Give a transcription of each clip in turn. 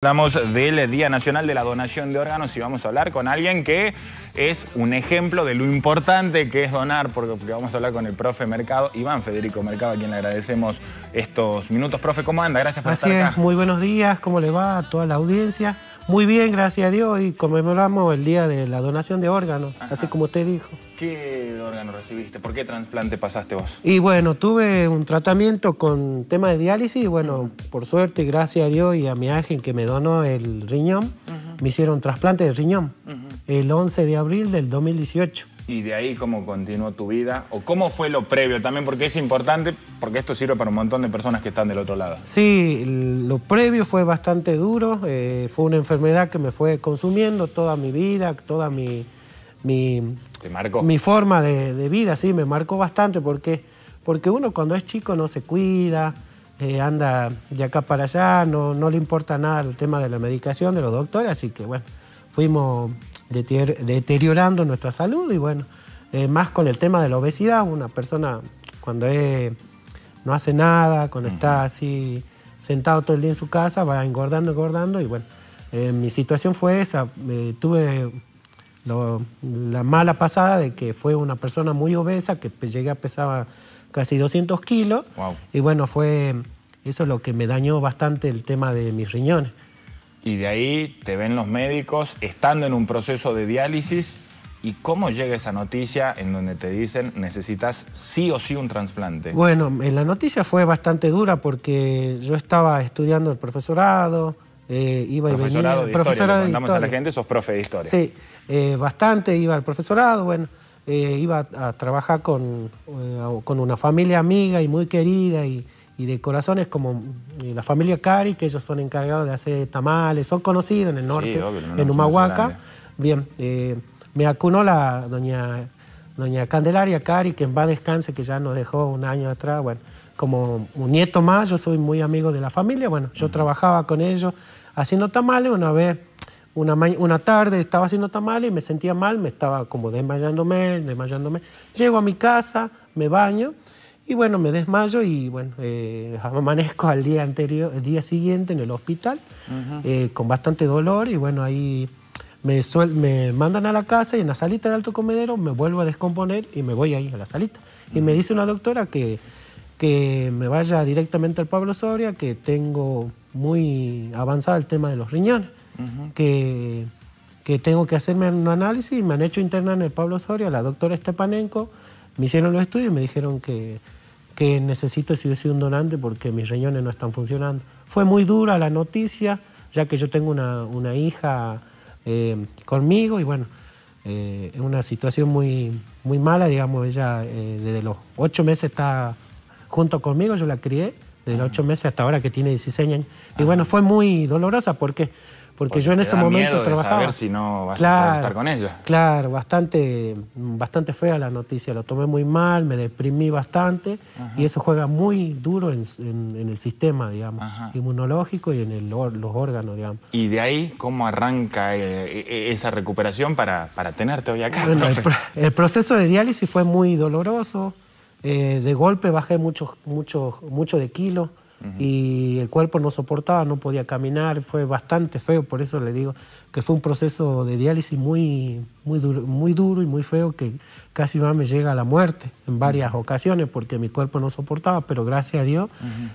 Hablamos del Día Nacional de la Donación de Órganos y vamos a hablar con alguien que es un ejemplo de lo importante que es donar, porque vamos a hablar con el profe Mercado, Iván Federico Mercado, a quien le agradecemos estos minutos. Profe, ¿cómo anda? Gracias por estar acá. Muy buenos días, ¿cómo le va a toda la audiencia? Muy bien, gracias a Dios, y conmemoramos el Día de la Donación de Órganos, así como usted dijo. ¿Qué órgano recibiste? ¿Por qué trasplante pasaste vos? Y bueno, tuve un tratamiento con tema de diálisis y bueno, por suerte, gracias a Dios y a mi ángel que me donó el riñón, me hicieron trasplante de riñón el 11 de abril del 2018. Y de ahí cómo continuó tu vida o cómo fue lo previo también, porque es importante, porque esto sirve para un montón de personas que están del otro lado. Sí, lo previo fue bastante duro, eh, fue una enfermedad que me fue consumiendo toda mi vida, toda mi mi, mi forma de, vida, sí, me marcó bastante porque, porque uno cuando es chico no se cuida, eh, anda de acá para allá, no, le importa nada el tema de la medicación, de los doctores, así que bueno, fuimos deteriorando nuestra salud y bueno, eh, más con el tema de la obesidad, una persona cuando es, no hace nada, cuando está así sentado todo el día en su casa, va engordando, engordando y bueno, eh, mi situación fue esa, tuve la mala pasada de que fue una persona muy obesa, que llegué a pesar casi 200 kilos. Y bueno, fue eso lo que me dañó bastante el tema de mis riñones. Y de ahí te ven los médicos estando en un proceso de diálisis. ¿Y cómo llega esa noticia en donde te dicen necesitas sí o sí un trasplante? Bueno, eh, la noticia fue bastante dura porque yo estaba estudiando el profesorado, eh, iba y profesorado venía. a la gente, sos profe de historia. Sí, eh, bastante iba al profesorado, bueno, eh, iba a, trabajar con, con, una familia amiga y muy querida y, y de corazones como la familia Cari, que ellos son encargados de hacer tamales, son conocidos en el norte, en Humahuaca. Bien, me acunó la doña, doña Candelaria Cari, que en a descanse, que ya nos dejó un año atrás, bueno como un nieto más, yo soy muy amigo de la familia, bueno, yo trabajaba con ellos haciendo tamales, una vez, una, una tarde estaba haciendo tamales y me sentía mal, me estaba como desmayándome, desmayándome. Llego a mi casa, me baño y bueno, me desmayo y bueno, eh, amanezco al día anterior, el día siguiente en el hospital eh, con bastante dolor y bueno, ahí me, me mandan a la casa y en la salita de alto comedero me vuelvo a descomponer y me voy ahí a la salita. Y me dice una doctora que que me vaya directamente al Pablo Soria, que tengo muy avanzado el tema de los riñones, que, que, tengo que hacerme un análisis, me han hecho internar en el Pablo Soria, la doctora Estepanenko, me hicieron los estudios y me dijeron que, que necesito si yo soy un donante porque mis riñones no están funcionando. Fue muy dura la noticia, ya que yo tengo una, hija eh, conmigo y bueno, eh, es una situación muy, muy mala, digamos, ella eh, desde los ocho meses está junto conmigo, yo la crié desde los ah. ocho meses hasta ahora que tiene 16 años. Y ah. bueno, fue muy dolorosa porque, porque, yo en ese momento trabajaba. De saber si no vas a estar con ella. Claro, bastante, bastante fea la noticia. Lo tomé muy mal, me deprimí bastante y eso juega muy duro en, el sistema, digamos, inmunológico y en los órganos, digamos. ¿Y de ahí cómo arranca eh, eh, eh, esa recuperación para, para tenerte hoy acá? Bueno, el, proceso de diálisis fue muy doloroso. Eh, de golpe bajé mucho, mucho, mucho de kilo y el cuerpo no soportaba, no podía caminar, fue bastante feo, por eso le digo que fue un proceso de diálisis muy, muy, duro, y muy feo que casi más me llega a la muerte en varias ocasiones porque mi cuerpo no soportaba, pero gracias a Dios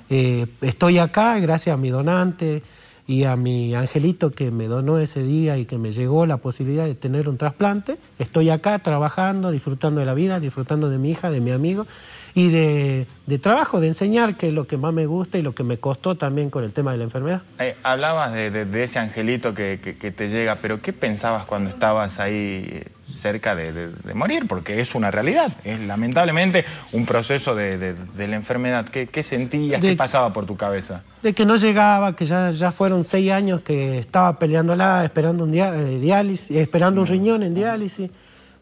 eh, estoy acá, gracias a mi donante y a mi angelito que me donó ese día y que me llegó la posibilidad de tener un trasplante. Estoy acá trabajando, disfrutando de la vida, disfrutando de mi hija, de mi amigo y de, trabajo, de enseñar, que es lo que más me gusta y lo que me costó también con el tema de la enfermedad. Eh, hablabas de, ese angelito que te llega, pero ¿qué pensabas cuando estabas ahí cerca de, morir, porque es una realidad. Es lamentablemente un proceso de, la enfermedad. ¿Qué, sentías? ¿Qué pasaba por tu cabeza? De que no llegaba, que ya, ya fueron seis años que estaba peleándola, esperando un día eh, diálisis, eh, esperando un mm. riñón en diálisis.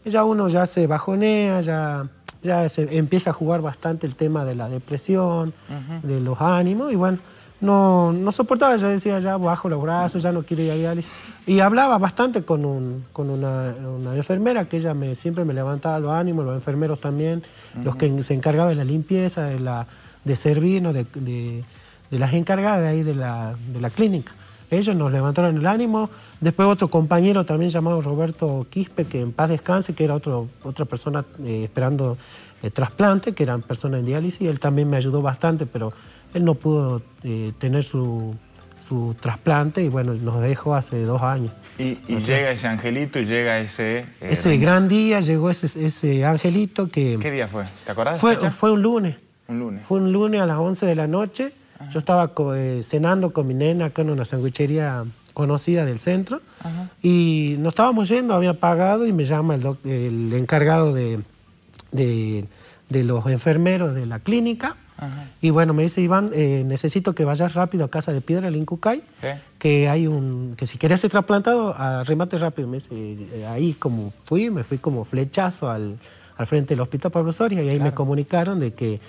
Ya uno ya se bajonea, ya ya se empieza a jugar bastante el tema de la depresión, de los ánimos, y bueno, no, soportaba, ya decía, ya bajo los brazos, ya no quiero ir a diálisis. Y hablaba bastante con, con una, enfermera que ella siempre me levantaba los ánimos, los enfermeros también, los que se encargaban de la limpieza, de, la, de servirnos, de, de, las encargadas de ahí de la, clínica. Ellos nos levantaron el ánimo. Después otro compañero también llamado Roberto Quispe, que en paz descanse, que era otro, otra persona eh, esperando eh, trasplante, que eran personas en diálisis. Él también me ayudó bastante, pero él no pudo eh, tener su, su, trasplante y bueno, nos dejó hace dos años. Y, llega ese angelito y llega ese... Eh, ese gran día, llegó ese, ese angelito que... ¿Qué día fue? ¿Te acordás? Fue, fue un lunes. Un lunes. Fue un lunes a las 11 de la noche. Ah. Yo estaba eh, cenando con mi nena acá en una sandwichería conocida del centro y nos estábamos yendo, había pagado y me llama el, el encargado de, de, los enfermeros de la clínica y bueno, me dice Iván, eh, necesito que vayas rápido a Casa de Piedra, al Incucay, que hay un, que si querés ser trasplantado, arrímate rápido. Me dice, eh, ahí como fui, me fui como flechazo al, al frente del Hospital Pablo Soria y ahí me comunicaron de que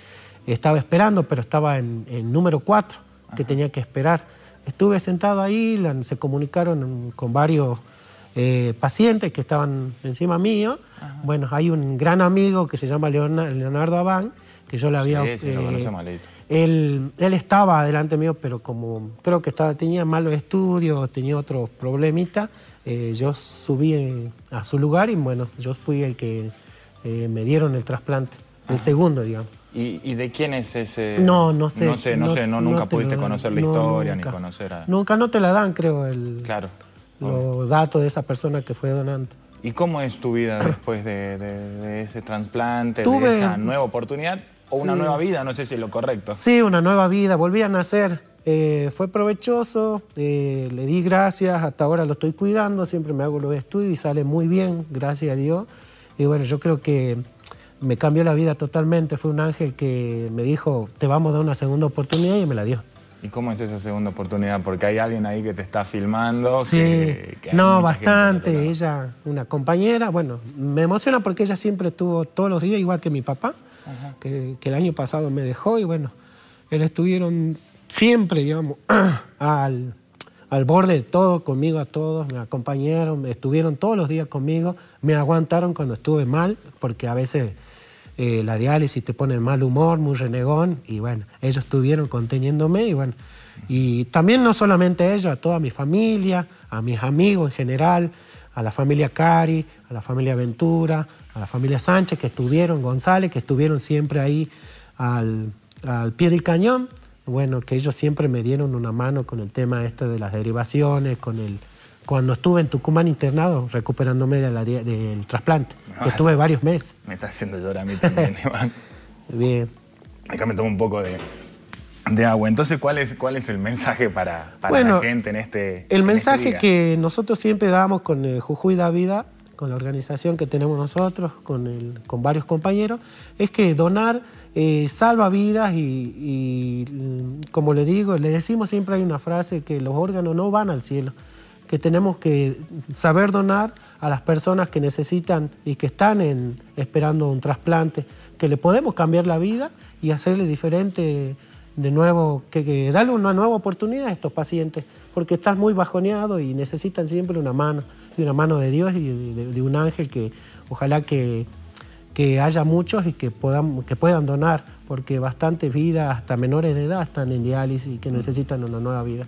estaba esperando, pero estaba en, el número 4, que tenía que esperar. Estuve sentado ahí, se comunicaron con varios... Eh, pacientes que estaban encima mío. Bueno, hay un gran amigo que se llama Leonardo Abán, yo había... Eh, él, estaba delante mío, pero como creo que estaba, tenía malos estudios, tenía otros problemitas, eh, yo subí a su lugar y bueno, yo fui el que eh, me dieron el trasplante, el segundo, digamos. ¿Y, ¿Y, de quién es ese...? No, no sé. No sé, no, sé, no, nunca pudiste conocer la historia ni conocer a... Nunca, no te la dan, creo, el, claro, los datos de esa persona que fue donante. ¿Y cómo es tu vida después de, de, ese trasplante, de esa nueva oportunidad? O una nueva vida, no sé si es lo correcto. Sí, una nueva vida, volví a nacer. Eh, fue provechoso, eh, le di gracias, hasta ahora lo estoy cuidando, siempre me hago los estudios y sale muy bien, gracias a Dios. Y bueno, yo creo que me cambió la vida totalmente, fue un ángel que me dijo, te vamos a dar una segunda oportunidad y me la dio. ¿Y cómo es esa segunda oportunidad? Porque hay alguien ahí que te está filmando. Sí, no, bastante. Ella, una compañera, bueno, me emociona porque ella siempre estuvo todos los días, igual que mi papá que, el año pasado me dejó y bueno, ellos estuvieron siempre, digamos, al, borde de todo, conmigo a todos, me acompañaron, estuvieron todos los días conmigo, me aguantaron cuando estuve mal, porque a veces eh, la diálisis te pone mal humor, muy renegón, y bueno, ellos estuvieron conteniéndome y bueno, y también no solamente ellos, a toda mi familia, a mis amigos en general, a la familia Cari, a la familia Ventura, a la familia Sánchez, que estuvieron, González, que estuvieron siempre ahí al, pie del cañón. Bueno, que ellos siempre me dieron una mano con el tema este de las derivaciones, con el, cuando estuve en Tucumán internado, recuperándome del trasplante, que ah, estuve varios meses. Me está haciendo llorar a mí también, Iván. Bien. Acá me tomo un poco de, de agua. Entonces, ¿cuál es, cuál es el mensaje para, la gente en este El este mensaje que nosotros siempre damos con el eh, Jujuy da Vida, con la organización que tenemos nosotros, con, el, con varios compañeros, es que donar eh, salva vidas y, mm, como le digo, le decimos siempre hay una frase que los órganos no van al cielo, que tenemos que saber donar a las personas que necesitan y que están esperando un trasplante, que le podemos cambiar la vida y hacerle diferente de nuevo, que, darle una nueva oportunidad a estos pacientes, porque están muy bajoneados y necesitan siempre una mano, y una mano de Dios y de, un ángel que ojalá que, que, haya muchos y que puedan, que puedan donar, porque bastantes vidas, hasta menores de edad, están en diálisis y que necesitan una nueva vida.